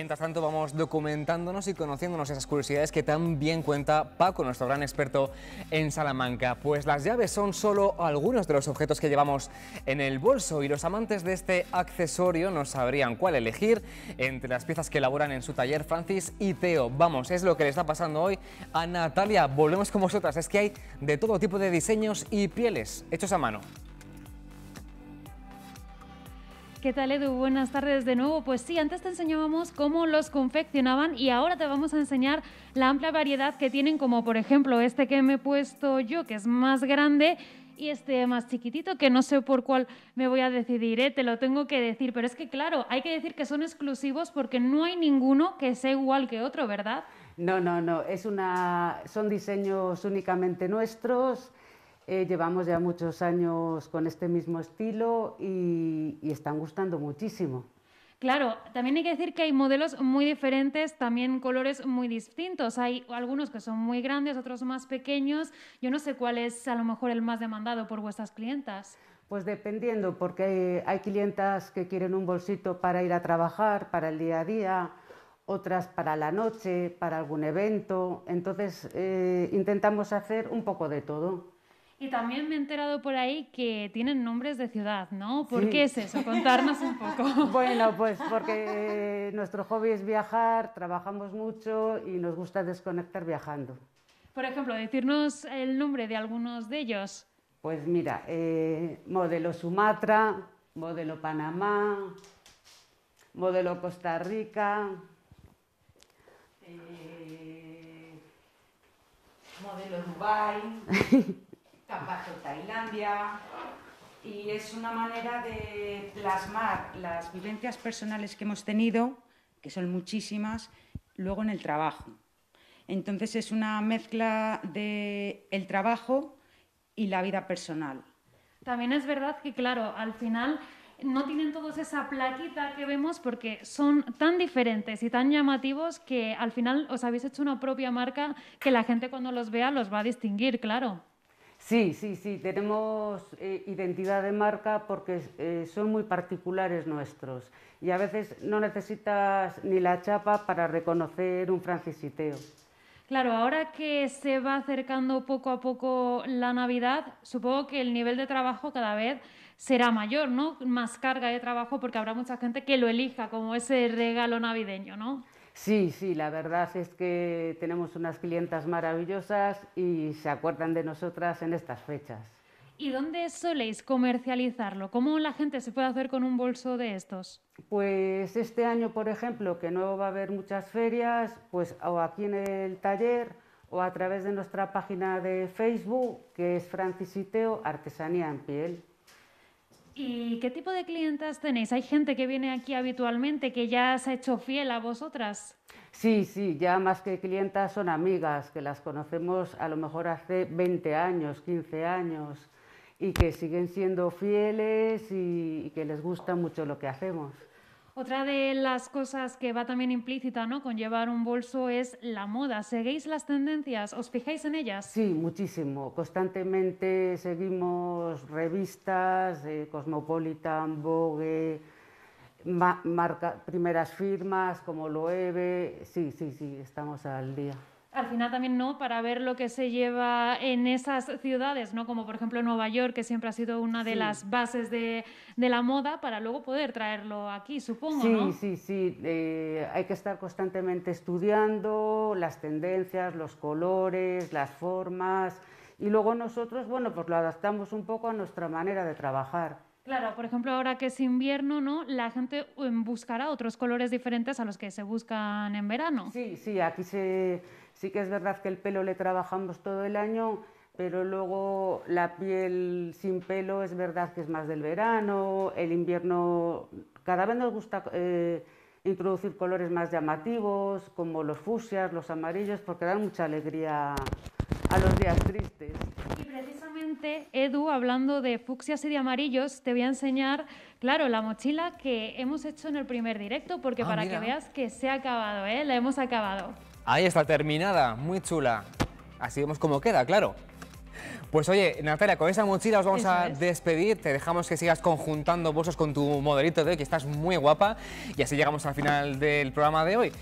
Mientras tanto vamos documentándonos y conociéndonos esas curiosidades que tan bien cuenta Paco, nuestro gran experto en Salamanca. Pues las llaves son solo algunos de los objetos que llevamos en el bolso y los amantes de este accesorio no sabrían cuál elegir entre las piezas que elaboran en su taller Francis y Teo. Vamos, es lo que le está pasando hoy a Natalia. Volvemos con vosotras, es que hay de todo tipo de diseños y pieles hechos a mano. ¿Qué tal Edu? Buenas tardes de nuevo. Pues sí, antes te enseñábamos cómo los confeccionaban y ahora te vamos a enseñar la amplia variedad que tienen, como por ejemplo este que me he puesto yo, que es más grande y este más chiquitito, que no sé por cuál me voy a decidir, ¿eh? te lo tengo que decir. Pero es que, claro, hay que decir que son exclusivos porque no hay ninguno que sea igual que otro, ¿verdad? No, no, no. Es una... Son diseños únicamente nuestros. Eh, llevamos ya muchos años con este mismo estilo y, están gustando muchísimo. Claro, también hay que decir que hay modelos muy diferentes, también colores muy distintos. Hay algunos que son muy grandes, otros más pequeños. Yo no sé cuál es a lo mejor el más demandado por vuestras clientas. Pues dependiendo, porque hay clientas que quieren un bolsito para ir a trabajar, para el día a día, otras para la noche, para algún evento. Entonces eh, intentamos hacer un poco de todo. Y también me he enterado por ahí que tienen nombres de ciudad, ¿no? ¿Por qué es eso? Contarnos un poco. Bueno, pues porque eh, nuestro hobby es viajar, trabajamos mucho y nos gusta desconectar viajando. Por ejemplo, decirnos el nombre de algunos de ellos. Pues mira, eh, modelo Sumatra, modelo Panamá, modelo Costa Rica. Eh, modelo Dubai. Cambato, Tailandia. Y es una manera de plasmar las vivencias personales que hemos tenido, que son muchísimas, luego en el trabajo. Entonces es una mezcla de el trabajo y la vida personal. También es verdad que, claro, al final no tienen todos esa plaquita que vemos porque son tan diferentes y tan llamativos que al final os habéis hecho una propia marca que la gente cuando los vea los va a distinguir, claro. Sí, sí, sí, tenemos eh, identidad de marca porque eh, son muy particulares nuestros y a veces no necesitas ni la chapa para reconocer un francisiteo. Claro, ahora que se va acercando poco a poco la Navidad, supongo que el nivel de trabajo cada vez será mayor, ¿no? Más carga de trabajo porque habrá mucha gente que lo elija como ese regalo navideño, ¿no? Sí, sí, la verdad es que tenemos unas clientas maravillosas y se acuerdan de nosotras en estas fechas. ¿Y dónde soléis comercializarlo? ¿Cómo la gente se puede hacer con un bolso de estos? Pues este año, por ejemplo, que no va a haber muchas ferias, pues o aquí en el taller o a través de nuestra página de Facebook, que es Francisiteo Artesanía en Piel. ¿Y qué tipo de clientas tenéis? ¿Hay gente que viene aquí habitualmente que ya se ha hecho fiel a vosotras? Sí, sí, ya más que clientas son amigas, que las conocemos a lo mejor hace 20 años, 15 años, y que siguen siendo fieles y, y que les gusta mucho lo que hacemos. Otra de las cosas que va también implícita ¿no? con llevar un bolso es la moda. ¿Seguís las tendencias? ¿Os fijáis en ellas? Sí, muchísimo. Constantemente seguimos revistas, de eh, Cosmopolitan, Vogue, primeras firmas como Loewe. Sí, sí, sí, estamos al día al final también no, para ver lo que se lleva en esas ciudades, ¿no? Como por ejemplo Nueva York, que siempre ha sido una de las bases de, la moda, para luego poder traerlo aquí, supongo. Sí, sí, sí. Eh, hay que estar constantemente estudiando las tendencias, los colores, las formas. Y luego nosotros, bueno, pues lo adaptamos un poco a nuestra manera de trabajar. Claro, por ejemplo, ahora que es invierno, ¿no? La gente em, buscará otros colores diferentes a los que se buscan en verano. Sí, sí, aquí sí que es verdad que el pelo le trabajamos todo el año, pero luego la piel sin pelo es verdad que es más del verano, el invierno, cada vez nos gusta eh, introducir colores más llamativos, como los fusias, los amarillos, porque dan mucha alegría a los días tristes. Y precisamente, Edu, hablando de fucsias y de amarillos, te voy a enseñar, claro, la mochila que hemos hecho en el primer directo, porque ah, para que veas que se ha acabado, ¿eh? La hemos acabado. Ahí está, terminada, muy chula. Así vemos cómo queda, claro. Pues oye, Natalia, con esa mochila os vamos a despedir. Te dejamos que sigas conjuntando bolsos con tu modelito de que estás muy guapa. Y así llegamos al final del programa de hoy.